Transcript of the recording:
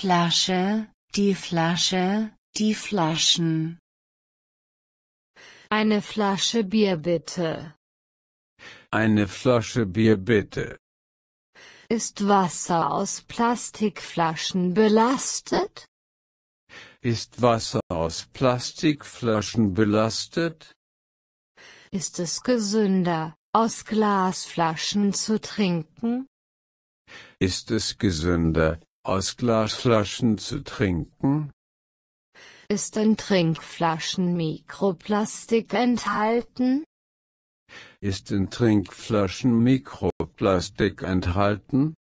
Flasche, die Flasche, die Flaschen. Eine Flasche Bier bitte. Eine Flasche Bier bitte. Ist Wasser aus Plastikflaschen belastet? Ist Wasser aus Plastikflaschen belastet? Ist es gesünder, aus Glasflaschen zu trinken? Ist es gesünder, aus Glasflaschen zu trinken? Ist in Trinkflaschen Mikroplastik enthalten? Ist in Trinkflaschen Mikroplastik enthalten?